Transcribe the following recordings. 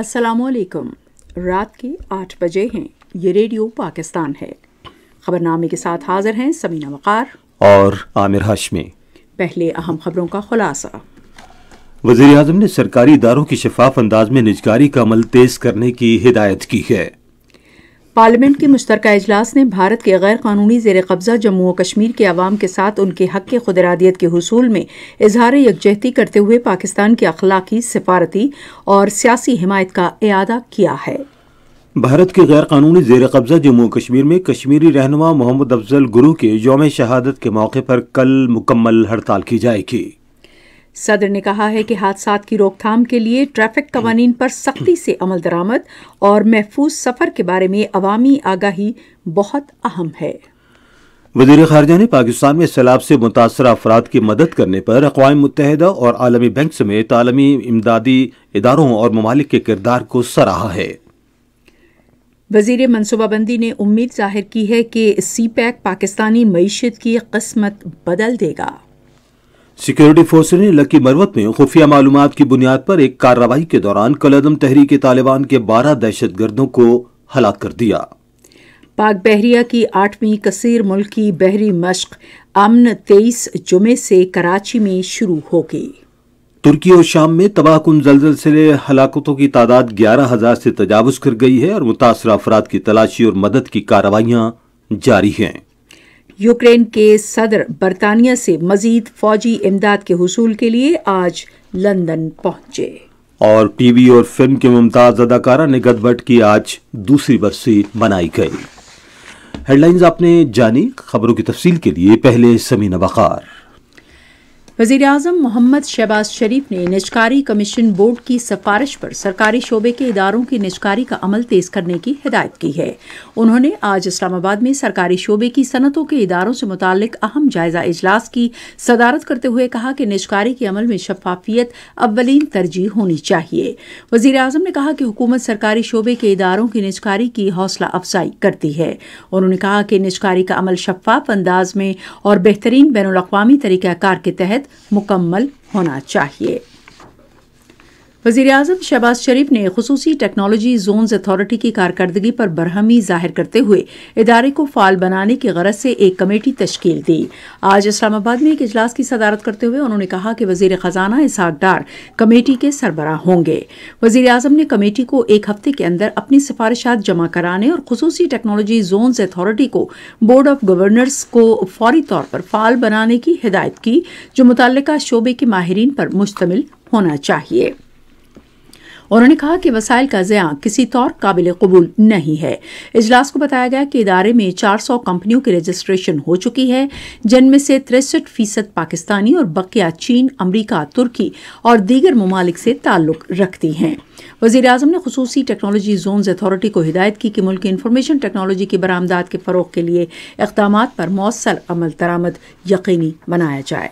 असलकुम रात के आठ बजे हैं ये रेडियो पाकिस्तान है खबरनामे के साथ हाजिर हैं समीना वक़ार और आमिर हाशमी पहले अहम खबरों का खुलासा वजीर अजम ने सरकारी इदारों की शफाफ अंदाज में निजगारी का अमल तेज़ करने की हिदायत की है पार्लियामेंट के मुश्तर अजलास ने भारत के गैर कानूनी जेर कब्जा जम्मू और कश्मीर के आवाम के साथ उनके हक के खुदरादियत के हसूल में इजहार यकजहती करते हुए पाकिस्तान की अखलाकी सफारती और सियासी हिमायत का अदा किया है भारत के गैर कानूनी जेर कब्जा जम्मू कश्मीर में कश्मीरी रहनुमा मोहम्मद अफजल गुरु के योम शहादत के मौके पर कल मुकम्मल हड़ताल की जाएगी सदर ने कहा है कि हादसात की रोकथाम के लिए ट्रैफिक कवानीन पर सख्ती से अमल दरामद और महफूज सफ़र के बारे में अवामी आगाही बहुत अहम है वजीर खारजा ने पाकिस्तान में सैलाब से मुतासर अफराद की मदद करने पर अकवा मुतहदा और आलमी बैंक समेत आलमी इमदादी इदारों और ममालिक के किरदार को सराहा है वजीर मनसूबाबंदी ने उम्मीद जाहिर की है कि सी पैक पाकिस्तानी मीशत की कस्मत बदल देगा सिक्योरिटी फोर्स ने लकी मरवत में खुफिया मालूम की बुनियाद पर एक कार्रवाई के दौरान कलदम तहरीके तालिबान के बारह दहशत गर्दों को हलाक कर दिया पाक बहरिया की आठवीं कसीर मुल्क की बहरी मश्क अमन तेईस जुमे से कराची में शुरू होगी तुर्की और शाम में तबाहकुन जलजल से हलाकतों की तादाद ग्यारह हजार से तजावज कर गई है और मुतासर अफराद की तलाशी और मदद की कार्रवाइयाँ जारी हैं यूक्रेन के सदर बरतानिया से मजीद फौजी इमदाद के हसूल के लिए आज लंदन पहुंचे और टीवी और फिल्म के मुमताज़ अदाकारा निगत भट्ट की आज दूसरी बरसी मनाई गई हेडलाइंस आपने जानी खबरों की तफसील के लिए पहले समीना बखार वजीर अजम मोहम्मद शहबाज शरीफ ने निजकारी कमीशन बोर्ड की सिफारिश पर सरकारी शोबे के इदारों की निजकारी का अमल तेज करने की हिदायत की है उन्होंने आज इस्लामाबाद में सरकारी शोबे की सनतों के इदारों से मुतक अहम जायजा इजलास की सदारत करते हुए कहा कि निजकारी के अमल में शफाफियत अव्वलीन तरजीह होनी चाहिए वजीर अजम ने कहा कि हुकूमत सरकारी शोबे के इदारों की निजकारी की हौसला अफजाई करती है उन्होंने कहा कि निजकारी का अमल शफाफ अंदाज में और बेहतरीन बैन अवी तरीक़ाकार के तहत मुकम्मल होना चाहिए वजीर अजम शहबाज शरीफ ने खसूसी टेक्नोलॉजी जोन्स अथॉरिटी की कारकरी पर बरहमी जाहिर करते हुए इदारे को फाल बनाने की गरज से एक कमेटी तश्कील दी आज इस्लामाबाद में एक इजलास की सदारत करते हुए उन्होंने कहा कि वजी खजाना इसहाक डार कमेटी के सरबरा होंगे वजीर अजम ने कमेटी को एक हफ्ते के अंदर अपनी सिफारिशात जमा कराने और खसूसी टेक्नोलॉजी जोन्स अथॉरिटी को बोर्ड ऑफ गवर्नर्स को फौरी तौर पर फाल बनाने की हिदायत की जो मुतल शोबे के माहरीन पर मुश्तमिल होना चाहिए उन्होंने कहा कि वसाइल का जया किसी तौर काबिल कबूल नहीं है इजलास को बताया गया कि इदारे में चार सौ कंपनियों की रजिस्ट्रेशन हो चुकी है जिनमें से तिरसठ फीसद पाकिस्तानी और बकिया चीन अमरीका तुर्की और दीगर ममालिक से ताल्लुक रखती हैं वजी अजम ने खसूसी टेक्नोलॉजी जोन अथॉरिटी को हिदायत की कि मुल्क इंफॉर्मेशन टेक्नोलॉजी की बरामदा के फ़रोग के लिए इकदाम पर मौसर अमल दरामद यकीनी बनाया जाए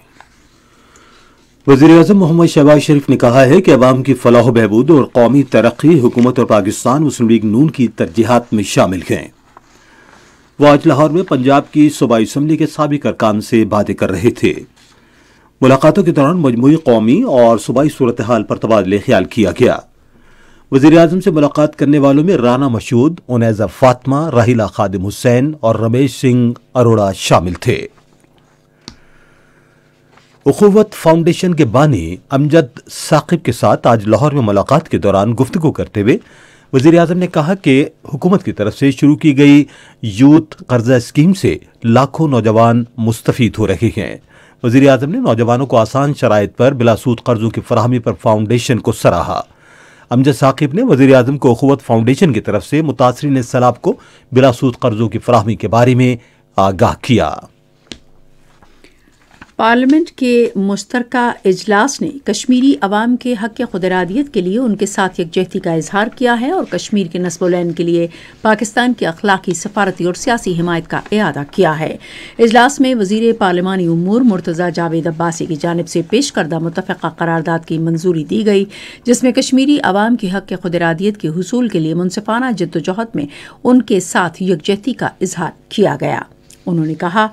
वजीर अजम मोहम्मद शहबाज शरीफ ने कहा है कि अवाम की फलाह बहबूद और कौमी तरक्की हुकूमत और पाकिस्तान मुस्लिम लीग नून की तरजीहत में शामिल हैं वह आज लाहौर में पंजाब की सूबाई असम्बली के सबक अरकान से बातें कर रहे थे मुलाकातों के दौरान मजमू कौमी और सूबाई सूरत हाल पर तबादले ख्याल किया गया वजीर अजम से मुलाकात करने वालों में राना मशहूद उनैजा फातमा राहिला खादिम हुसैन और रमेश सिंह अरोड़ा शामिल थे उखुवत फाउंडेशन के बानी अमजद साकिब के साथ आज लाहौर में मुलाकात के दौरान गुफ्तु करते हुए वज़ी अजम ने कहा कि हुकूमत की तरफ से शुरू की गई यूथ कर्जा स्कीम से लाखों नौजवान मुस्तफ़ हो रहे हैं वज़ी अजम ने नौजवानों को आसान शराइ पर बिलासूद कर्ज़ों की फरहमी पर फाउंडेशन को सराहा अमजद साकिब ने वजी अजम को अखुवत फाउंडेशन की तरफ से मुतासरीन सलाब को बिलासूद कर्ज़ों की फरहमी के बारे में आगाह किया पार्लियामेंट के मुश्तर इजलास ने कश्मीरी अवाम के हक खुदरादियत के लिए उनके साथ यकजहती का इजहार किया है और कश्मीर के नस्बोलैन के लिए पाकिस्तान की अखलाकी सफारती और सियासी हिमायत का अदा किया है इजलास में वजीर पार्लिमानी उमूर मुर्तज़ा जावेद अब्बासी की जानब से पेश करदा मुतफ़ा करारदाद की मंजूरी दी गई जिसमें कश्मीरी अवाम के हक खुदरादियत के हसूल के लिए मुनफाना जद्दोजहद में उनके साथ यकजहती का इजहार किया गया उन्होंने कहा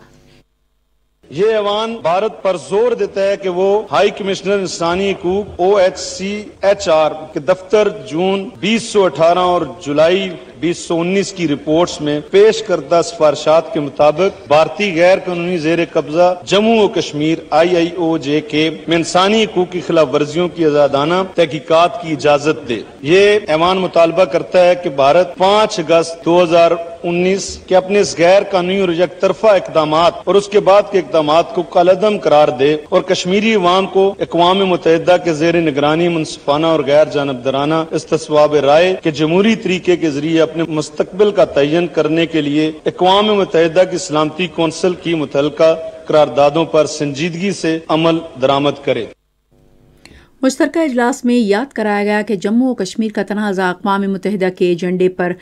ये ऐवान भारत पर जोर देता है कि वो हाई कमिश्नर इंसानी हकूक O H C H R के दफ्तर जून 2018 और जुलाई बीस सौ उन्नीस की रिपोर्ट में पेश करदा सिफारशात के मुताबिक भारतीय गैर कानूनी जेर कब्जा जम्मू और कश्मीर आई आई ओ जे के में इंसानी हकूक की खिलाफ वर्जियों की आजादाना तहकीकत की इजाजत दे ये ऐवान मुतालबा करता है की भारत पाँच अगस्त दो हजार उन्नीस के अपने इस गैर कानूनी और एक तरफा इकदाम और उसके बाद के इकदाम को कलदम करार दे और कश्मीरी अवाम को अकवा मुतहदा के जेर निगरानी मुनसफाना और गैर जानबदराना इस तस्वाब राय के जमहूरी तरीके के जरिए अपने मुस्तबिल का तयन करने के लिए अकवा मुतहदा की सलामती कौंसिल की मुतल करारदादों पर संजीदगी से अमल दरामद करे मुश्तर अजलास में याद कराया गया कि जम्मू और कश्मीर का तनाज़ा अकवा मुतहदा के एजेंडे पर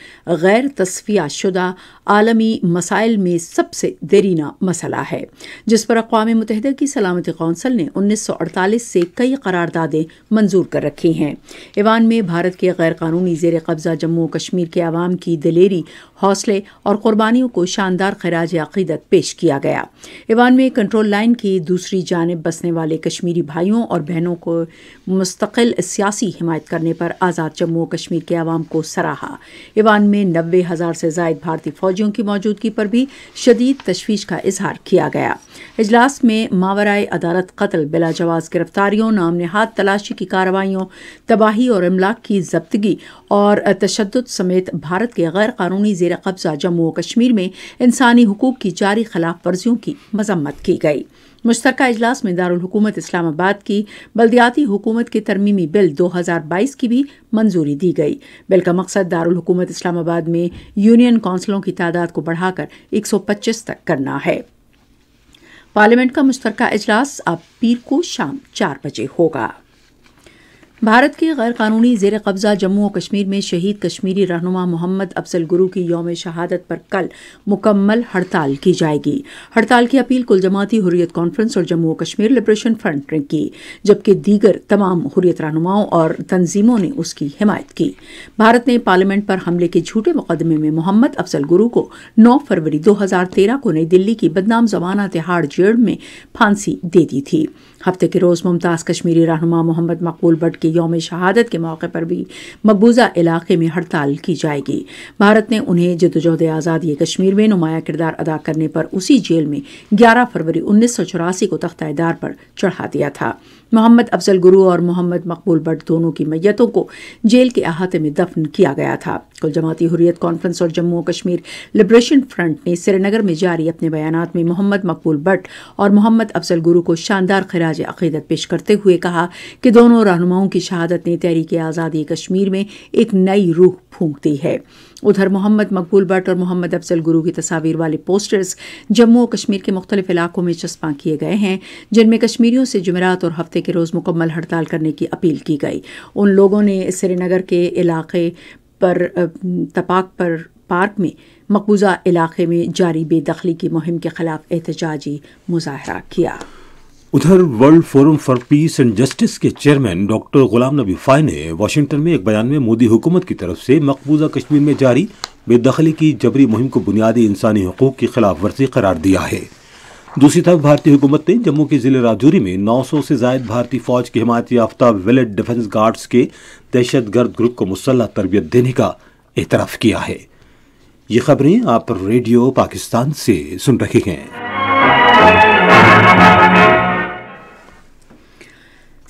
गैर तस्फिया शुदा आलमी मसाइल में सबसे देरीना मसला है जिस पर अकवा मुतहद की सलामती कौंसल ने उन्नीस सौ अड़तालीस से कई करारदादें मंजूर कर रखी हैं ईवान में भारत के गैर कानूनी जेर कब्ज़ा जम्मू कश्मीर के आवाम की दिलेरी हौसले और कुर्बानियों को शानदार खराज अकीदत पेश किया गया ईवान में कंट्रोल लाइन की दूसरी जानब बसने वाले कश्मीरी भाइयों और बहनों को मुस्तकिल सियासी हिमायत करने पर आज़ाद जम्मू कश्मीर के आवाम को सराहा ईवान में नब्बे हज़ार से जायद भारतीय फौजियों की मौजूदगी पर भी शदीद तशवीश का इजहार किया गया इजलास में मावराए अदालत कत्ल बिलाजवाज गिरफ्तारियों नामनहाद तलाशी की कार्रवाई तबाही और अमलाक की जब्तगी और तशद समेत भारत के गैर कानूनी जेर कब्जा जम्मू और कश्मीर में इंसानी हकूक़ की जारी खिलाफ वर्जियों की मजम्मत की गई मुश्तर अजलास में दारकूमत इस्लामाबाद की बल्दियाती हुकूमत के तरमीमी बिल दो हजार बाईस की भी मंजूरी दी गई बिल का मकसद दारकूमत इस्लामाबाद में यूनियन कौंसलों की तादाद को बढ़ाकर एक सौ पच्चीस तक करना है पार्लियामेंट का मुश्तरक अजलास अब पीर को शाम चार बजे होगा भारत के गैर कानूनी जेर कब्जा जम्मू और कश्मीर में शहीद कश्मीरी रहनुमा मोहम्मद अफजल गुरु की योम शहादत पर कल मुकम्मल हड़ताल की जाएगी हड़ताल की अपील कुल जमाती हुरियत कॉन्फ्रेंस और जम्मू और कश्मीर लिबरेशन फ्रंट ने की जबकि दीगर तमाम हुरियत रहनुमाओं और तंजीमों ने उसकी हिमायत की भारत ने पार्लियामेंट पर हमले के झूठे मुकदमे में मोहम्मद अफजल गुरु को नौ फरवरी तेरह को नई दिल्ली की बदनाम जमाना तिहाड़ जेड़ में फांसी दे दी थी हफ्ते के रोज मुमताज कश्मीरी रहनुमा मोहम्मद मकबूल भट्ट की योम शहादत के मौके पर भी मकबूजा इलाके में हड़ताल की जाएगी भारत ने उन्हें जदोजहद आज़ादी कश्मीर में नुमाया किरदार अदा करने पर उसी जेल में ग्यारह फरवरी उन्नीस सौ चौरासी को तख्तार पर चढ़ा दिया था मोहम्मद अफजल गुरु और मोहम्मद मकबूल भट्ट दोनों की मैयतों को जेल के अहाते में दफन किया गया था कुल जमाती हुरियत कॉन्फ्रेंस और जम्मू कश्मीर लिबरेशन फ्रंट ने श्रीनगर में जारी अपने बयान में मोहम्मद मकबूल भट्ट और मोहम्मद अफजल गुरु को शानदार खराज अकीदत पेश करते हुए कहा कि दोनों रहनुमाओं की शहादत ने तहरीक आज़ादी कश्मीर में एक नई रूह फूंक दी है उधर मोहम्मद मकबूल भट्ट और मोहम्मद अफजल गुरु की तस्वीर वाले पोस्टर्स जम्मू और कश्मीर के मुख्तलिफ इलाकों में चस्पा किए गए हैं जिनमें कश्मीरियों से जुमेरात और हफ्ते के रोज़ मुकम्मल हड़ताल करने की अपील की गई उन लोगों ने श्रीनगर के इलाके पर तपाक पर पार्क में मकबूजा इलाके में जारी बेदखली की मुहिम के खिलाफ एहतजाजी मुजाहरा किया उधर world forum for peace and justice के चेयरमैन डॉक्टर गुलाम नबी फाय ने वाशिंगटन में एक बयान में मोदी हुकूमत की तरफ से मकबूजा कश्मीर में जारी बेदखली की जबरी मुहिम को बुनियादी इंसानी हकूक की खिलाफ वर्जी करार दिया है दूसरी तरफ भारतीय हुकूमत ने जम्मू के जिले राजौरी में 900 से ज्यादा भारतीय फौज की हिमायत याफ्ता विलेट डिफेंस गार्ड्स के दहशत गर्द ग्रुप को मुसल्ह तरबियत देने का एतराफ़ किया है ये खबरें आप रेडियो पाकिस्तान से सुन रहे हैं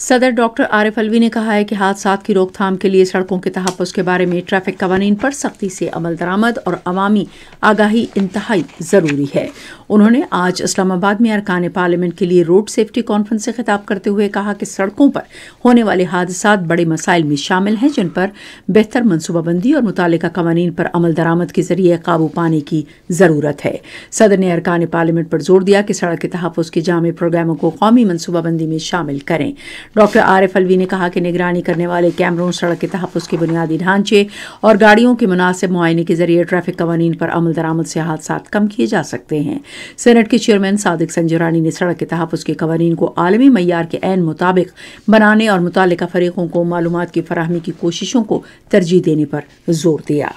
सदर डॉक्टर आरिफ अलवी ने कहा है कि हादसा की रोकथाम के लिए सड़कों के तहफ़ के बारे में ट्रैफिक कवानीन पर सख्ती से अमल दरामद और अवामी आगाही इंतहाई ज़रूरी है उन्होंने आज इस्लामाबाद में अरकान पार्लियामेंट के लिए रोड सेफ्टी कॉन्फ्रेंस से खिताब करते हुए कहा कि सड़कों पर होने वाले हादसा बड़े मसाइल में शामिल हैं जिन पर बेहतर मनसूबाबंदी और मुतल कवानीन पर अमल दरामद के जरिए काबू पाने की ज़रूरत है सदर ने अरकान पार्लियामेंट पर जोर दिया कि सड़क के तहफ़ के जामे प्रोग्रामों को कौमी मनसूबाबंदी में शामिल करें डॉक्टर आर एफ अलवी ने कहा कि निगरानी करने वाले कैमरों सड़क के तहफ़ के बुनियादी ढांचे और गाड़ियों के मुनासिब मुआयने के जरिए ट्रैफिक कवानीन पर अमल दरामद से हादसा कम किए जा सकते हैं सेनेट के चेयरमैन सादिक संजरानी ने सड़क के तहफ़ के कवानीन को आलमी मैार के ऐन मुताबिक बनाने और मुतल फरीकों को मालूम की फरहमी की कोशिशों को तरजीह देने पर जोर दिया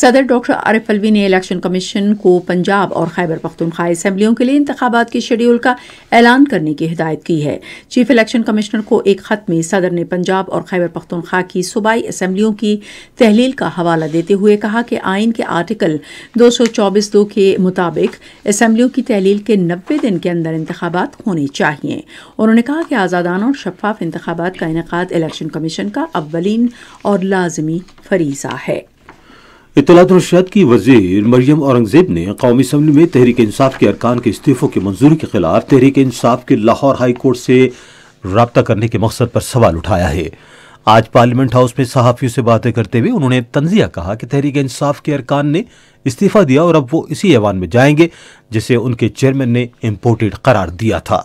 सदर डॉक्टर आरिफ अलवी ने इलेक्शन कमीशन को पंजाब और खैबर पख्तनख्वा असम्बलियों के लिए इंतबात के शेड्यूल का ऐलान करने की हिदायत की है चीफ इलेक्शन कमिश्नर को एक खत में सदर ने पंजाब और खैबर पख्तनख्वा की सूबाई असम्बलियों की तहलील का हवाला देते हुए कहा कि आइन के आर्टिकल दो सौ चौबीस दो के मुताबिक असम्बलियों की तहलील के नब्बे दिन के अंदर इंतबात होने चाहिए उन्होंने कहा कि आज़ादाना और शफाफ इंतबात का इनका इलेक्शन कमीशन का अवलिन और लाजमी फरीजा है इतलात की वजीर मरियम औरंगजेब ने कौमी असम्बली में तहरीक इंसाफ के अरकान के इस्तीफ़ों की मंजूरी के खिलाफ तहरीक इंसाफ के लाहौर हाई कोर्ट से रबता करने के मकसद पर सवाल उठाया है आज पार्लियामेंट हाउस में सहाफ़ियों से बातें करते हुए उन्होंने तंजिया कहा कि तहरीक इंसाफ के अरकान ने इस्तीफ़ा दिया और अब वो इसी ऐवान में जाएंगे जिसे उनके चेयरमैन ने इम्पोर्टेड करार दिया था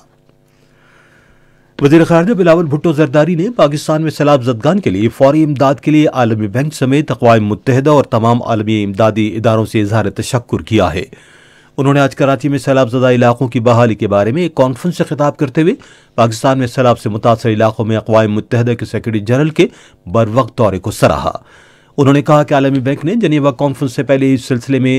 वजी खारजा बिलावल भुट्टो जरदारी ने पाकिस्तान में सैलाब जदगान के लिए फौरी इमदाद के लिए आलमी बैंक समेत अकवा मुतहदा और तमाम आलमी इमदादी इदारों से इजहार तशक्र किया है उन्होंने आज कराची में जदा इलाकों की बहाली के बारे में एक कॉन्फ्रेंस से खिताब करते हुए पाकिस्तान में सैलाब से मुतासर इलाकों में अकवा मुतहदा के सेक्रेटरी जनरल के बर वक्त दौरे को सराहा उन्होंने कहा कि आलमी बैंक ने जनेवा कॉन्फ्रेंस से पहले इस सिलसिले में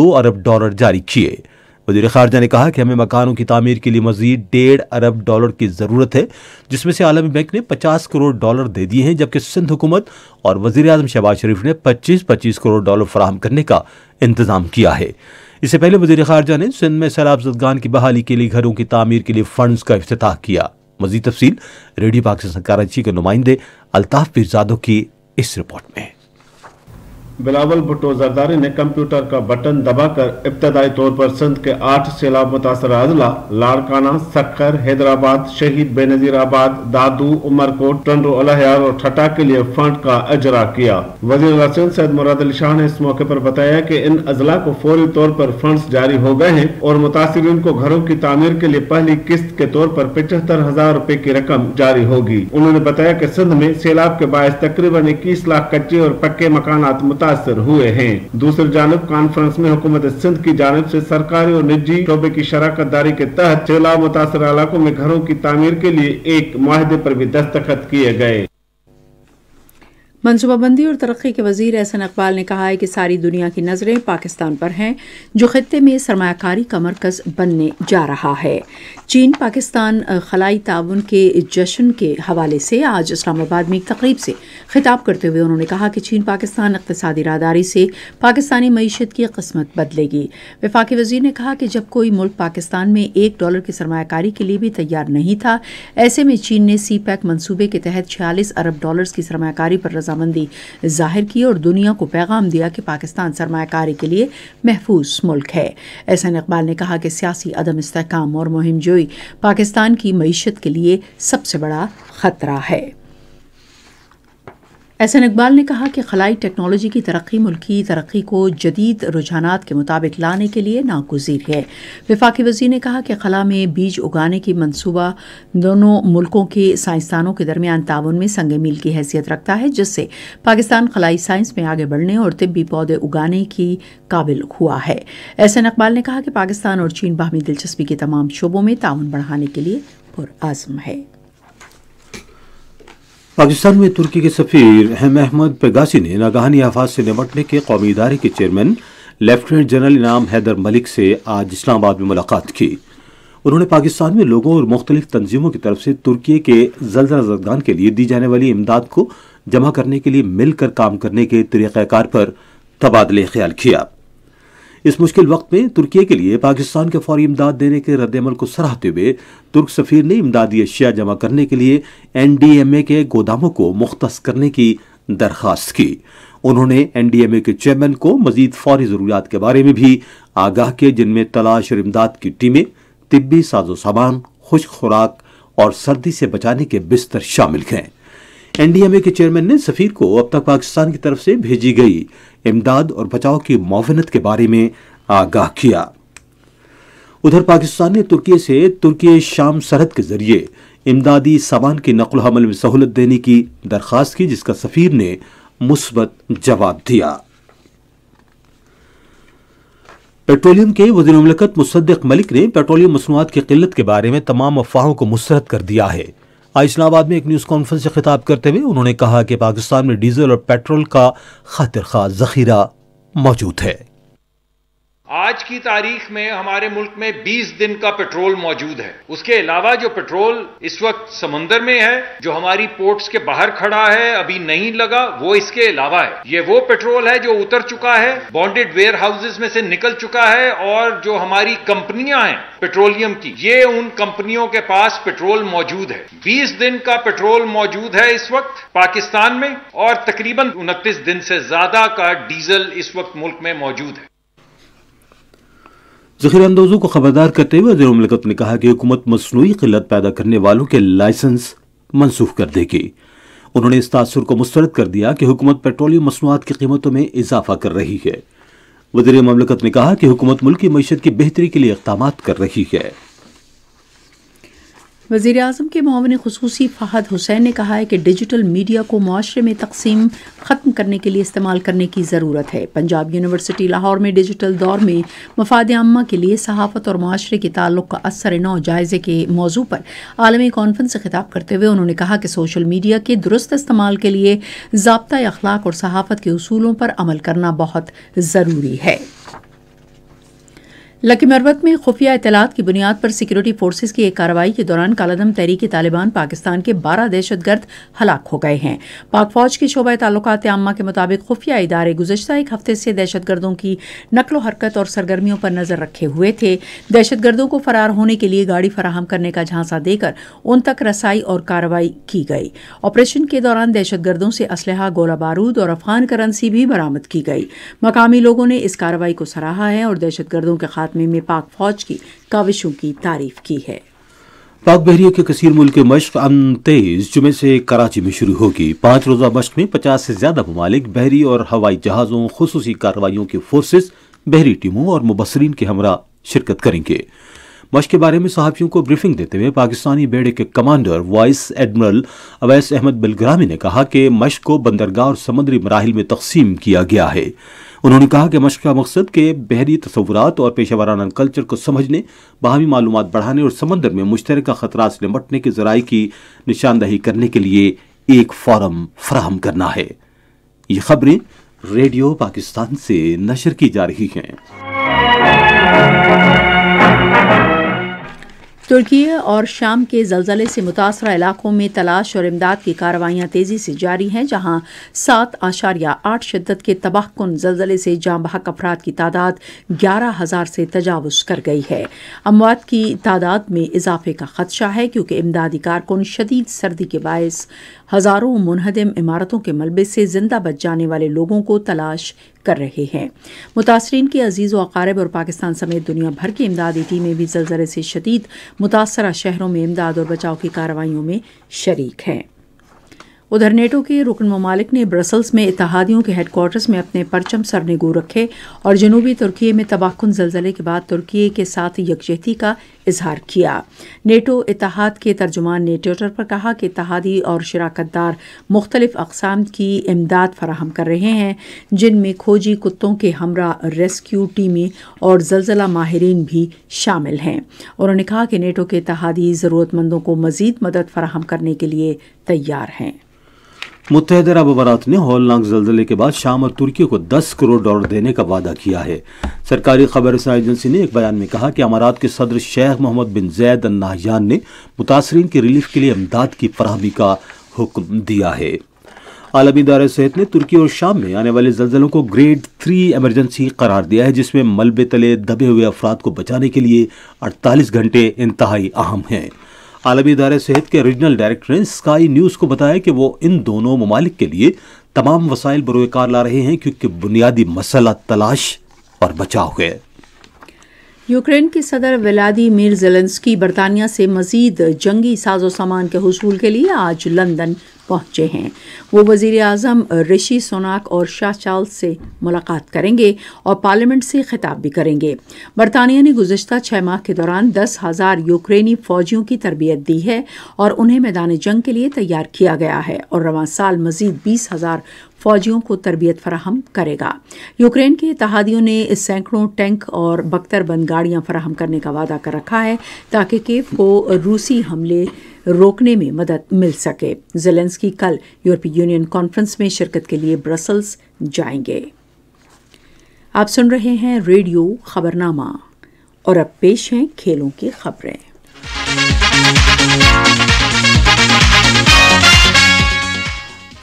दो अरब डॉलर जारी किए वजीर खारजा ने कहा कि हमें मकानों की तमीर के लिए मजीद डेढ़ अरब डॉलर की ज़रूरत है जिसमें से आलमी बैंक ने पचास करोड़ डॉलर दे दिए हैं जबकि सिंध हुकूमत और वजी अजम शहबाज शरीफ ने पच्चीस पच्चीस करोड़ डॉलर फराहम करने का इंतजाम किया है इससे पहले वजीर खारजा ने सिंध में सैलाब जदगान की बहाली के लिए घरों की तमीर के लिए फंड का अफ्ताह किया मजीद तफसी रेडियो पाकिस्तान कराची के नुमाइंदे अल्ताफ पीरजादों की इस रिपोर्ट में बिलावल भुट्टो जरदारी ने कंप्यूटर का बटन दबाकर इब्तदाई तौर पर सिंध के आठ सैलाब मुतासर अजला लाड़काना सखर हैदराबाद शहीद बेनजीर आबाद दादू उमरकोट टंडो अलहार और ठटा के लिए फंड का अजरा किया वजी सिंध सैद मुराद अली शाह ने इस मौके पर बताया की इन अजला को फौरी तौर पर फंड जारी हो गए हैं और मुतासरीन को घरों की तामीर के लिए पहली किस्त के तौर पर पिछहत्तर हजार रूपए की रकम जारी होगी उन्होंने बताया की सिंध में सैलाब के बायस तकरीबन इक्कीस लाख कच्चे और पक्के मकान मुतासर हुए हैं दूसरी जानब कॉन्फ्रेंस में हुकूमत सिंध की जानब ऐसी सरकारी और निजी शोबे की शराकत दारी के तहत चेला मुतासर इलाकों में घरों की तमीर के लिए एक माहदे आरोप भी दस्तखत किए गए मनसूबाबंदी और तरक्की के वजीर एहसन अकबाल ने कहा है कि सारी दुनिया की नज़रें पाकिस्तान पर हैं जो खत्े में सरमाकारी का मरकज बनने जा रहा है चीन पाकिस्तान खलाई ताउन के जश्न के हवाले से आज इस्लामाबाद में एक तकरीब से खिताब करते हुए उन्होंने कहा कि चीन पाकिस्तान इकतसादी रदारी से पाकिस्तानी मीशत की कस्मत बदलेगी वफाकी वजीर ने कहा कि जब कोई मुल्क पाकिस्तान में एक डॉलर की सरमाकारी के लिए भी तैयार नहीं था ऐसे में चीन ने सी पैक मनसूबे के तहत छियालीस अरब डॉलर की सरमाकारी पर रजा रजामंदी जाहिर की और दुनिया को पैगाम दिया कि पाकिस्तान सरमाकारी के लिए महफूज मुल्क है एहसन इकबाल ने कहा कि सियासी अदम इसकाम और मुहिम जोई पाकिस्तान की मीशत के लिए सबसे बड़ा ख़तरा है एहसन इकबाल ने कहा कि खलाई टेक्नोलॉजी की तरक्की मुल्की तरक्की को जदीद रुझाना के मुताबिक लाने के लिए नागुजीर है विफाक वजीर ने कहा कि खला में बीज उगाने की मनसूबा दोनों मुल्कों के साइंसदानों के दरमियान ताउन में संग मील की हैसियत रखता है जिससे पाकिस्तान खलाई साइंस में आगे बढ़ने और तिब्बी पौधे उगाने की काबिल हुआ है एहसन इकबाल ने कहा कि पाकिस्तान और चीन बाहमी दिलचस्पी के तमाम शोबों में ताउन बढ़ाने के लिए पुरआजम है पाकिस्तान में तुर्की के सफीर अहम अहमद पेगासी ने नागहानी आफात से निपटने के कौमी इदारे के चेयरमैन लेफ्टिनेंट जनरल इनाम हैदर मलिक से आज इस्लामाबाद में मुलाकात की उन्होंने पाकिस्तान में लोगों और मुख्तलिफ तंजीमों की तरफ से तुर्की के जल्जला जदगान के लिए दी जाने वाली इमदाद को जमा करने के लिए मिलकर काम करने के तरीक़ाकार पर तबादले ख्याल किया इस मुश्किल वक्त में तुर्की के लिए पाकिस्तान के फौरी इमदाद देने के रद्दमल को सराहते हुए तुर्क सफीर ने इमदादी अशिया जमा करने के लिए ए के गोदामों को मुख्त करने की दरख्वास्त की उन्होंने एनडीएमए के चेयरमैन को मजीद फौरी ज़रूरियात के बारे में भी आगाह किए जिनमें तलाश और इमदाद की टीमें तिब्बी साजो सामान खुश खुराक और सर्दी से बचाने के बिस्तर शामिल हैं एनडीएमए के चेयरमैन ने सफीर को अब तक पाकिस्तान की तरफ से भेजी गई इमदाद और बचाव की मुआवनत के बारे में आगाह किया उधर पाकिस्तान ने तुर्की से तुर्की शाम सरहद के जरिए इमदादी सामान की नकल हमल में सहूलत देने की दरख्वास्त की जिसका सफीर ने मुस्बत जवाब दिया पेट्रोलियम के वजीर मुसद्दक मलिक ने पेट्रोलियम मसनूआत की किल्लत के बारे में तमाम अफवाहों को मुस्रद कर दिया है आज इस्लामाबाद में एक न्यूज़ कॉन्फ्रेंस से खिताब करते हुए उन्होंने कहा कि पाकिस्तान में डीजल और पेट्रोल का खातिर खा जखीरा मौजूद है आज की तारीख में हमारे मुल्क में 20 दिन का पेट्रोल मौजूद है उसके अलावा जो पेट्रोल इस वक्त समुंदर में है जो हमारी पोर्ट्स के बाहर खड़ा है अभी नहीं लगा वो इसके अलावा है ये वो पेट्रोल है जो उतर चुका है बॉन्डेड वेयर हाउसेज में से निकल चुका है और जो हमारी कंपनियां हैं पेट्रोलियम की ये उन कंपनियों के पास पेट्रोल मौजूद है बीस दिन का पेट्रोल मौजूद है इस वक्त पाकिस्तान में और तकरीबन उनतीस दिन से ज्यादा का डीजल इस वक्त मुल्क में मौजूद है जखीरा अंदोजों को खबरदार करते हुए वजी मलिकत ने कहा कि हुकूमत मसनू किल्लत पैदा करने वालों के लाइसेंस मनसूख कर देगी उन्होंने इस तासर को मुस्रद कर दिया कि हुकूमत पेट्रोलियम मसनूआत की कीमतों में इजाफा कर रही है वजी ममलिकत ने कहा कि हुकूमत मुल्क की मीशत की बेहतरी के लिए इकदाम कर रही है वज़ी अजम के मावन खसूसी फाहद हुसैन ने कहा है कि डिजिटल मीडिया को माशरे में तकसीम ख़त्म करने के लिए इस्तेमाल करने की ज़रूरत है पंजाब यूनिवर्सिटी लाहौर में डिजिटल दौर में मफाद आमा के लिए सहाफ़त और माशरे के ताल्लुक का असर नौ जायज़े के मौजू पर आलमी कॉन्फ्रेंस से खिताब करते हुए उन्होंने कहा कि सोशल मीडिया के दुरुस्त इस्तेमाल के लिए जबता अखलाक और सहाफ़त के असूलों पर अमल करना बहुत ज़रूरी है लकी में खुफिया इतलात की बुनियाद पर सिक्योरिटी फोर्सेज की एक कार्रवाई के दौरान कालादम तहरीक तालिबान पाकिस्तान के बारह दहशतगर्द हलाक हो गए हैं पाक फौज के शोबा ताल्लुकात आमा के मुताबिक खुफिया इदारे गुजशत एक हफ्ते से दहशतगर्दों की नकलो हरकत और सरगर्मियों पर नजर रखे हुए थे दहशतगर्दों को फरार होने के लिए गाड़ी फराहम करने का झांसा देकर उन तक रसाई और कार्रवाई की गई ऑपरेशन के दौरान दहशतगर्दों से असलहा गोला बारूद और अफगान करेंसी भी बरामद की गई मकामी लोगों ने इस कार्रवाई को सराहा है और दहशतगर्दों के खात्मे मुकदमे में पाक फौज की काविशों की तारीफ की है पाक बहरिया के कसीर मुल्क मश्क अम तेईस जुमे से कराची में शुरू होगी पांच रोज़ा मश्क में पचास से ज़्यादा ममालिक बहरी और हवाई जहाज़ों खसूसी कार्रवाइयों की फोर्सेज बहरी टीमों और मुबसरीन के हमरा शिरकत करेंगे मश के बारे में सहाफ़ियों को ब्रीफिंग देते हुए पाकिस्तानी बेड़े के commander vice admiral Awais Ahmed Bilgrami ने कहा कि मश को बंदरगाह और समुद्री मराहल में तकसीम किया गया है उन्होंने कहा कि मशक का मकसद के बहरी तस्वुरात और पेशा वाराना कल्चर को समझने बाहमी मालूम बढ़ाने और समंदर में मुश्तर खतरा से निपटने के जराये की निशानदही करने के लिए एक फॉरम फ्राहम करना है ये खबरें रेडियो पाकिस्तान से नशर की जा रही हैं तुर्की और शाम के जलजले से मुतासर इलाकों में तलाश और इमदाद की कार्रवाइयां तेज़ी से जारी हैं जहां सात आशारिया आठ शिद्दत के तबाह कन जलजले से जाँ बहक अफराद की तादाद ग्यारह हज़ार से तजावज़ कर गई है अमवात की तादाद में इजाफे का खदशा है क्योंकि इमदादी कारकुन शदीद सर्दी के बायस हज़ारों मुनहदम इमारतों के मलबे से जिंदा बच जाने वाले लोगों को तलाश कर रहे हैं मुतासरीन के अजीज़ व अकारब और पाकिस्तान समेत दुनिया भर की इमदादी टीमें भी जलजले से शदीद मुतासर शहरों में इमदाद और बचाव की कार्रवाई में शरीक हैं उधर नेटो के रुकन ममालिक ने ब्रसल्स में इतिहादियों के हेडकोार्टर्स में अपने परचम सरनेगू रखे और जनूबी तुर्की में तबाहकुन जलजले के बाद तुर्की के साथ यकजहती का इजहार किया नेटो इतिहाद के तर्जुमान ने ट्विटर पर कहा कि इतिहादी और शराकत दार मुख्तलिफ अकसाम की इमदाद फराहम कर रहे हैं जिनमें खोजी कुत्तों के हमरा रेस्क्यू टीमें और जलजिला माहरीन भी शामिल हैं उन्होंने कहा कि नेटो के इतिहादी ज़रूरतमंदों को मजीद मदद फराहम करने के लिए तैयार हैं मुतहद अरब अमारात ने होलनाक जल्जले के बाद शाम और तुर्की को 10 करोड़ डॉलर देने का वादा किया है सरकारी खबर एजेंसी ने एक बयान में कहा कि अमारात के सदर शेख मोहम्मद बिन जैद अन्नाहान ने मुतासरीन की रिलीफ के लिए इमदाद की फराहमी का हुक्म दिया है आलमी इदार सेहत ने तुर्की और शाम में आने वाले जल्जलों को ग्रेड थ्री एमरजेंसी करार दिया है जिसमें मलबे तले दबे हुए अफराद को बचाने के लिए अड़तालीस घंटे इंतहाई अहम हैं आलमी इदारे सेहत के रीजनल डायरेक्टर ने स्काई न्यूज़ को बताया कि वो इन दोनों ममालिक के लिए तमाम वसाइल बरोकार ला रहे हैं क्योंकि बुनियादी मसला तलाश और बचाव है यूक्रेन के सदर व्लादिमीर जेलेंस्की बरतानिया से मजीद जंगी साजो सामान के हसूल के लिए आज लंदन पहुंचे हैं वो वजीर अजम ऋषि सोनाक और शाह चार्ल्स से मुलाकात करेंगे और पार्लियामेंट से खिताब भी करेंगे बरतानिया ने गुजशत छः माह के दौरान दस हज़ार यूक्रेनी फौजियों की तरबियत दी है और उन्हें मैदान जंग के लिए तैयार किया गया है और रवान साल मजीद बीस हज़ार फौजियों को तरबियत फराहम करेगा यूक्रेन के इतिहादियों ने सैकड़ों टैंक और बख्तरबंद गाड़ियां फराहम करने का वादा कर रखा है ताकि केव को रूसी हमले रोकने में मदद मिल सके जेलेंस्की कल यूरोपीय यूनियन कॉन्फ्रेंस में शिरकत के लिए ब्रसल्स जाएंगे आप सुन रहे हैं रेडियो खबरनामा और अब पेश हैं खेलों की खबरें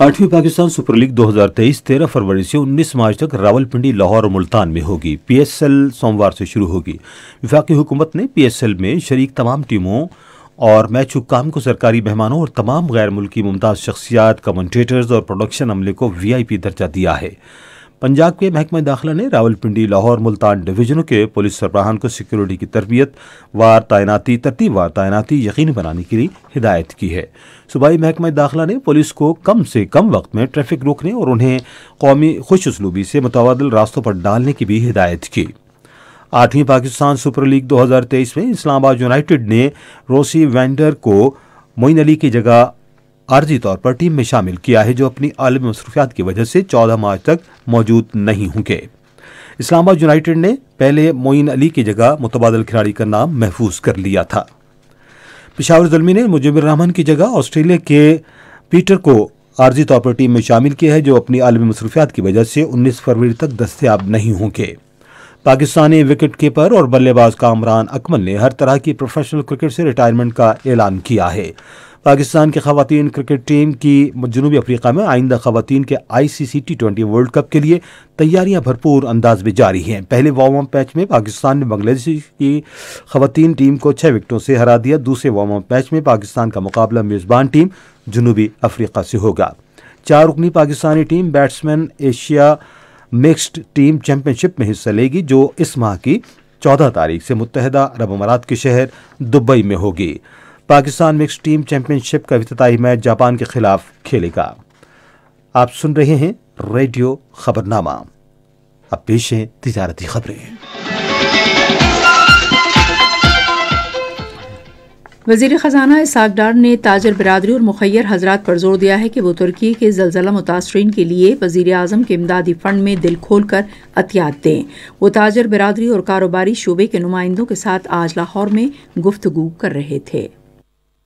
आठवीं पाकिस्तान सुपर लीग 2023 13 फरवरी से 19 मार्च तक रावलपिंडी लाहौर और मुल्तान में होगी पीएसएल सोमवार से शुरू होगी विफाकी हुकूमत ने पीएसएल में शरीक तमाम टीमों और मैच हुकाम को सरकारी मेहमानों और तमाम गैर मुल्की मुमताज़ शख्सियात कमेंटेटर्स और प्रोडक्शन अमले को वीआईपी दर्जा दिया है पंजाब के महकमे दाखिला ने रावलपिंडी लाहौर मुल्तान डिवीजनों के पुलिस सरबराहान को सिक्योरिटी की तरबियत वार तैनाती तरतीब वार तैनाती यकीनी बनाने के लिए हिदायत की है सूबाई महकमे दाखिला ने पुलिस को कम से कम वक्त में ट्रैफिक रोकने और उन्हें कौमी खुश उसलूबी से मुतबादल रास्तों पर डालने की भी हिदायत की आठवीं पाकिस्तान सुपर लीग 2023 में इस्लामाबाद यूनाइटेड ने रोसी वेंडर को मोइन अली की जगह आर्जी तौर पर टीम में शामिल किया है जो अपनी आलमी मसरूफियात की वजह से चौदह मार्च तक मौजूद नहीं होंगे इस्लामाबाद यूनाइटेड ने पहले मोइन अली की जगह मुतबादल खिलाड़ी का नाम महफूज कर लिया था पिशावर जलमी ने मुजिबर रहमान की जगह ऑस्ट्रेलिया के पीटर को आर्जी तौर पर टीम में शामिल किया है जो अपनी आलमी मसरूफियात की वजह से 19 फरवरी तक दस्तियाब नहीं होंगे पाकिस्तानी विकेट कीपर और बल्लेबाज कामरान अकमल ने हर तरह की प्रोफेशनल क्रिकेट से रिटायरमेंट का ऐलान किया है पाकिस्तान की खातन क्रिकेट टीम की जनूबी अफ्रीका में आइंदा खातन के I C C T twenty world cup के लिए तैयारियां भरपूर अंदाज में जारी हैं पहले वार्म अप मैच में पाकिस्तान ने बांग्लादेश की खातन टीम को छह विकटों से हरा दिया दूसरे वार्म अप मैच में पाकिस्तान का मुकाबला मेज़बान टीम जनूबी अफ्रीका से होगा चार रुकनी Pakistani team batsman Asia mixed team championship में हिस्सा लेगी जो इस माह की चौदह तारीख से मुतहदा अरब अमारात के शहर दुबई में होगी पाकिस्तान मिक्स टीम चैंपियनशिप का वितताई मैच जापान के खिलाफ खेलेगा आप सुन रहे हैं रेडियो खबरनामा अब पेश है तजारती खबरें वजीर ख़जाना इसाक डार ने ताजर बरदरी और मुखैर हजरा पर जोर दिया है कि वो तुर्की के जलजिला मुतासरी के लिए वजीर अजम के इमदादी फ़ंड में दिल खोल कर अतियात दें वो ताजर बरदरी और कारोबारी शोबे के नुमाइंदों के साथ आज लाहौर में गुफ्तु कर रहे थे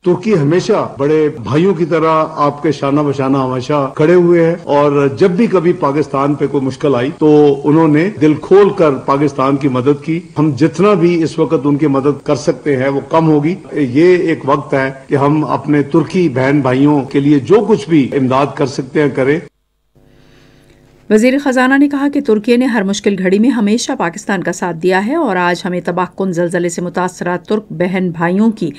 तुर्की हमेशा बड़े भाइयों की तरह आपके शाना बशाना हमेशा खड़े हुए हैं और जब भी कभी पाकिस्तान पे कोई मुश्किल आई तो उन्होंने दिल खोल कर पाकिस्तान की मदद की हम जितना भी इस वक्त उनकी मदद कर सकते हैं वो कम होगी ये एक वक्त है कि हम अपने तुर्की बहन भाइयों के लिए जो कुछ भी इमदाद कर सकते हैं करें वजीर ख़जाना ने कहा कि तुर्की ने हर मुश्किल घड़ी में हमेशा पाकिस्तान का साथ दिया है और आज हमें तबाह जलजले से मुतासर तुर्क बहन भाइयों की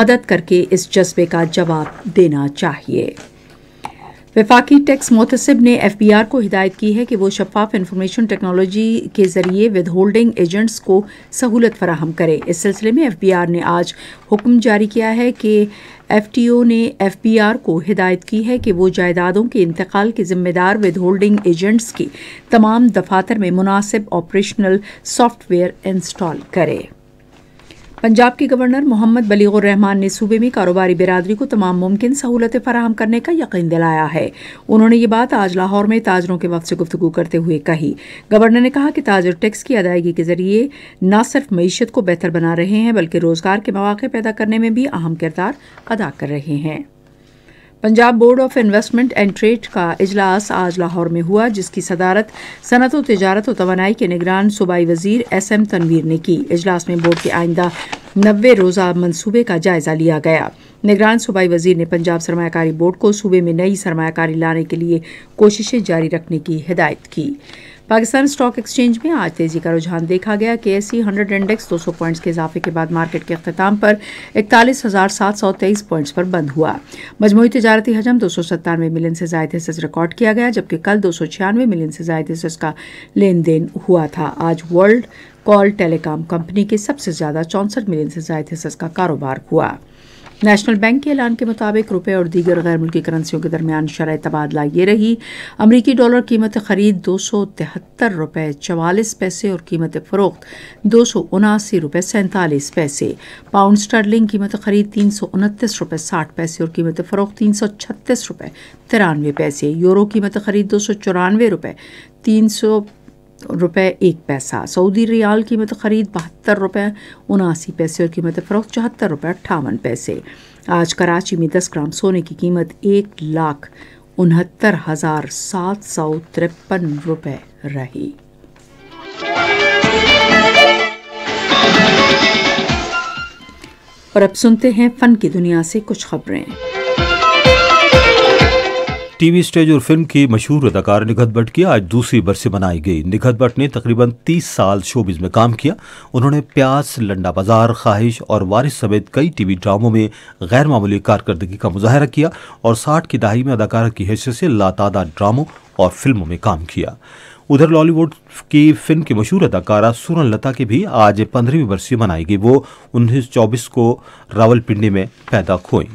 मदद करके इस जज्बे का जवाब देना चाहिए वफाकी टैक्स मोतसिब ने एफ बी आर को हिदायत की है कि वो शफाफ इंफॉर्मेशन टेक्नोलॉजी के जरिए विद होल्डिंग एजेंट्स को सहूलत फराहम करे इस सिलसिले में एफ बी आर ने आज हुक्म जारी किया है कि एफटीओ ने एफबीआर को हिदायत की है कि वो जायदादों के इंतकाल के जिम्मेदार विद होल्डिंग एजेंट्स की तमाम दफातर में मुनासिब ऑपरेशनल सॉफ्टवेयर इंस्टॉल करें पंजाब के गवर्नर मोहम्मद रहमान ने सूबे में कारोबारी बिरादरी को तमाम मुमकिन सहूलतें फराहम करने का यकीन दिलाया है उन्होंने ये बात आज लाहौर में ताजरों के वक्त से गुफ्तगु करते हुए कही गवर्नर ने कहा कि ताजर टैक्स की अदायगी के जरिए न सिर्फ मीशत को बेहतर बना रहे हैं बल्कि रोजगार के मौाक़े पैदा करने में भी अहम किरदार अदा कर रहे हैं Punjab board of investment and trade का इजलास आज लाहौर में हुआ जिसकी सदारत सनत व तजारत व तोनाई के निगरान सूबाई वजीर एस एम तनवीर ने की इजलास में बोर्ड के आइंदा नबे रोज़ा मनसूबे का जायज़ा लिया गया निगरान सूबाई वजीर ने पंजाब सरमाकारी बोर्ड को सूबे में नई सरमाकारी लाने के लिए कोशिशें जारी रखने की हिदायत की पाकिस्तान स्टॉक एक्सचेंज में आज तेज़ी का रुझान देखा गया के एस सी हंड्रेड इंडेक्स दो सौ पॉइंट्स के इजाफे के बाद मार्केट के अख्ताम पर इकतालीस हज़ार सात सौ तेईस पॉइंट्स पर बंद हुआ मजमू तजारती हजम दो सौ सत्तानवे मिलियन से जायद हिस्से रिकॉर्ड किया गया जबकि कल दो सौ छियानवे मिलियन से जायद हिस्से का लेन देन हुआ था आज वर्ल्ड कॉल टेलीकॉम कंपनी के सबसे ज़्यादा चौंसठ मिलियन से जायद हिस्से का कारोबार हुआ नेशनल बैंक के ऐलान के मुताबिक रुपये और दीगर गैर मुल्की करेंसियों के दरमियान शरा तबादला ये रही अमरीकी डॉलर कीमत खरीद दो सौ तिहत्तर रुपये चवालीस पैसे और कीमत फ़रोख्त दो सौ उनासी रुपये सैंतालीस पैसे पाउंड स्टर्लिंग कीमत खरीद तीन सौ उनतीस रुपये साठ पैसे और कीमत फ़रोख्त तीन सौ छत्तीस रुपये तिरानवे पैसे यूरो कीमत खरीद दो सौ चौरानवे रुपये तीन सौ रुपए एक पैसा सऊदी रियाल कीमत ख़रीद बहत्तर रुपये उनासी पैसे और कीमत फरोख चौहत्तर रुपये अट्ठावन पैसे आज कराची में दस ग्राम सोने की कीमत एक लाख उनहत्तर हज़ार सात सौ तिरपन रुपये रही और अब सुनते हैं फ़न की दुनिया से कुछ खबरें टीवी स्टेज और फिल्म की मशहूर अदाकार निगत भट्ट की आज दूसरी बरसी मनाई गई निगत भट्ट ने तकरीबन 30 साल शोबिज में काम किया उन्होंने प्यास लंडा बाजार ख्वाहिश और वारिस समेत कई टीवी ड्रामों में गैर मामूली कारकर्दगी का मुजाहरा किया और साठ की दहाई में अदाकार की हैसियत से लातादा ड्रामों और फिल्मों में काम किया उधर लॉलीवुड की फिल्म की मशहूर अदाकारा सूरन लता की भी आज पंद्रहवीं बरसी मनाई गई वो उन्नीस चौबीस को रावलपिंडी में पैदा हुई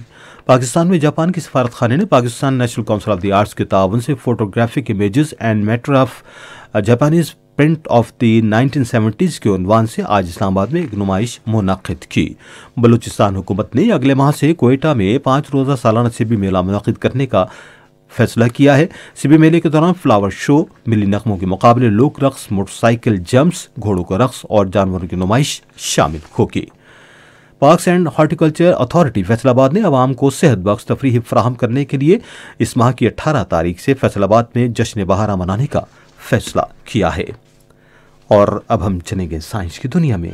पाकिस्तान में जापान के सफारतखाने ने Pakistan national council of the arts के ताउन से photographic image and matter of Japanese print of the 1970s के उनवान से आज इस्लामाबाद में एक नुमाइश मुनद की बलूचिस्तान हुकूमत ने अगले माह से कोयटा में पाँच रोज़ा सालाना सिबी मेला मुनद करने का फैसला किया है सिबी मेले के दौरान फ्लावर शो मिली नकमों के मुकाबले लोक रक्स मोटरसाइकिल जंप्स घोड़ों का रक्स और जानवरों की नुमाइश शामिल होगी parks and horticulture authority Faisalabad ने आवाम को सेहत बख्श तफरी फ्राहम करने के लिए इस माह की अठारह तारीख से फैसलाबाद में जश्न बहारा मनाने का फैसला किया है और अब हम चलेंगे साइंस की दुनिया में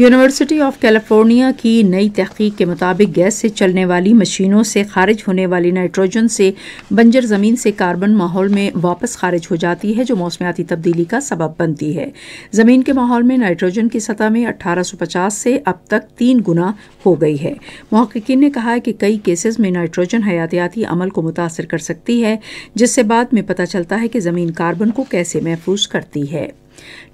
यूनिवर्सिटी ऑफ कैलिफोर्निया की नई तहकीक के मुताबिक गैस से चलने वाली मशीनों से खारिज होने वाली नाइट्रोजन से बंजर ज़मीन से कार्बन माहौल में वापस खारिज हो जाती है जो मौसमियाती तब्दीली का सबब बनती है ज़मीन के माहौल में नाइट्रोजन की सतह में 1850 से अब तक तीन गुना हो गई है महकिन ने कहा है कि कई केसेस में नाइट्रोजन हयातियाती अमल को मुतासर कर सकती है जिससे बाद में पता चलता है कि ज़मीन कार्बन को कैसे महफूज करती है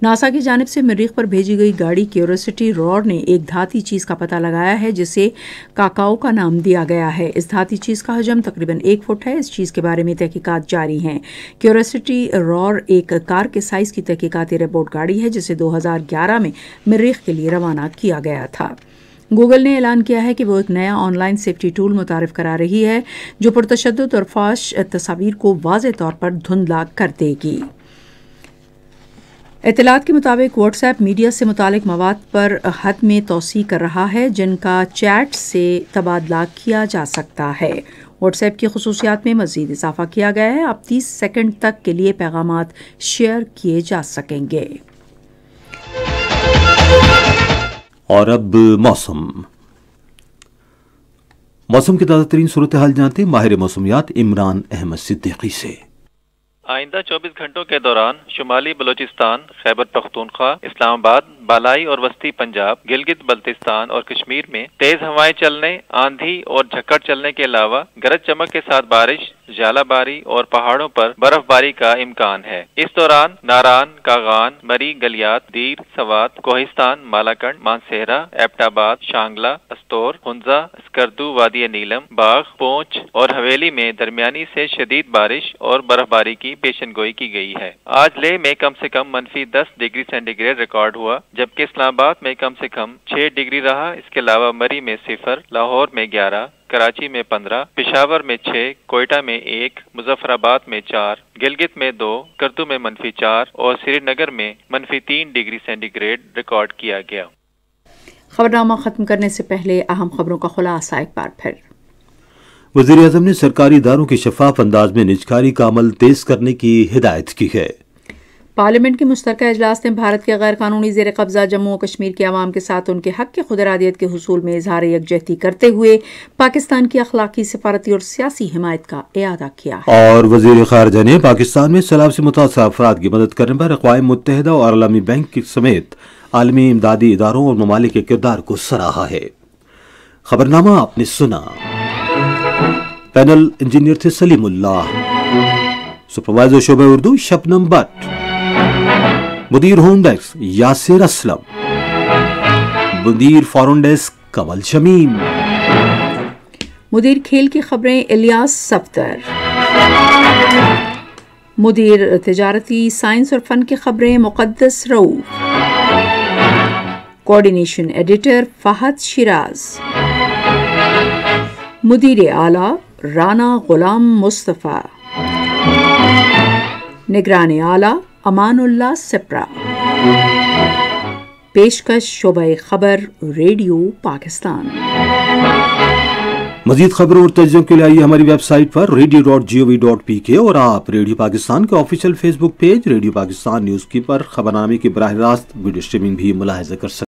नासा की जानब से मरीख पर भेजी गई गाड़ी क्यूरोसिटी रॉड ने एक धाती चीज़ का पता लगाया है जिसे काकाओ का नाम दिया गया है इस धाती चीज़ का हजम तकरीबन एक फुट है इस चीज़ के बारे में तहकीकत जारी है क्यूरोसिटी रॉड एक कार के साइज़ की तहकीकती रिपोर्ट गाड़ी है जिसे दो हजार ग्यारह में मरीख के लिए रवाना किया गया था गूगल ने ऐलान किया है कि वो एक नया ऑनलाइन सेफ्टी टूल मुतारफ करा रही है जो पुरतशद और फाश तस्वीर को वाज तौर पर धुंधला कर देगी इतलात के मुताबिक व्हाट्सएप मीडिया से मुतल मवाद पर हद में तोसी कर रहा है जिनका चैट से तबादला किया जा सकता है व्हाट्सएप की खसूसियात में मजीद इजाफा किया गया है अब तीस सेकेंड तक के लिए पैगाम शेयर किए जा सकेंगे और अब मौसम मौसम की ताज़ा तरीन सूरत हाल जानते माहिर मौसमियात इमरान अहमद सिद्दीकी से आइंदा चौबीस घंटों के दौरान शुमाली बलोचिस्तान खैबर पख्तूनख्वा इस्लामाबाद बालाई और वस्ती पंजाब गिलगित बल्तिस्तान और कश्मीर में तेज हवाएं चलने आंधी और झक्कड़ चलने के अलावा गरज चमक के साथ बारिश झालाबारी और पहाड़ों पर बर्फबारी का इम्कान है इस दौरान नारान कागान मरी गलियात दीर सवात कोहिस्तान मालाकंड मानसेहरा एबटाबाद शांगला अस्तोर हंजा स्कर्दू वादी नीलम बाग पोंच और हवेली में दरमियानी से शदीद बारिश और बर्फबारी की पेशन गोई की गई है आज लेह में कम से कम मनफी दस डिग्री सेंटीग्रेड रिकॉर्ड हुआ जबकि इस्लामाबाद में कम से कम छह डिग्री रहा इसके अलावा मरी में सिफर लाहौर में ग्यारह कराची में पंद्रह पिशावर में छह कोयटा में एक मुजफ्फराबाद में चार गिलगित में दो करतू में मनफी चार और श्रीनगर में मनफी तीन डिग्री सेंटीग्रेड रिकॉर्ड किया गया खबरनामा खत्म करने से पहले अहम खबरों का खुलासा एक बार फिर वजीर अजम ने सरकारी इदारों के शफाफ अंदाज में निजकारी का अमल तेज करने की हिदायत की है पार्लियामेंट के मुश्तर अजलास ने भारत के गैर कानूनी जेर कब्जा जम्मू और कश्मीर के आवाम के साथ उनके हक के खुदरादियत के हसूल में इजहार यकजहती करते हुए पाकिस्तान की अखलाकी सफारती और सियासी हमायत का अदा किया और वजी खारजा ने पाकिस्तान में सैलाब से मुतासर अफराद की मदद करने पर अकवा मुतहदा और अलमी बैंक समेत आलमी इमदादी इदारों और ममालिक के किरदार को सराहा है खबरनामा आपने सुना पैनल इंजीनियर थे सलीमुल्लाह सुपरवाइजर शोबे उर्दू शबनम भट्ट मुदीर होम डेस्क यासिर असलम मुदीर फॉरन डेस्क कमल शमीम मुदीर खेल की खबरें इलियास सफ्तर मुदीर तजारती साइंस और फन की खबरें मुकदस रऊफ कोऑर्डिनेशन एडिटर फहद शिराज मुदीर आला राना गुलाम मुस्तफ़ा निगरान आला अमानुल्ला सिप्रा पेशकश शोब खबर रेडियो पाकिस्तान मजीद खबरों और तजों के लिए आइए हमारी वेबसाइट पर radio dot G O V dot P K और आप रेडियो पाकिस्तान के official Facebook page radio Pakistan news की पर खबरनामे की बरह रास्त वीडियो स्ट्रीमिंग भी मुलाहजा कर सकते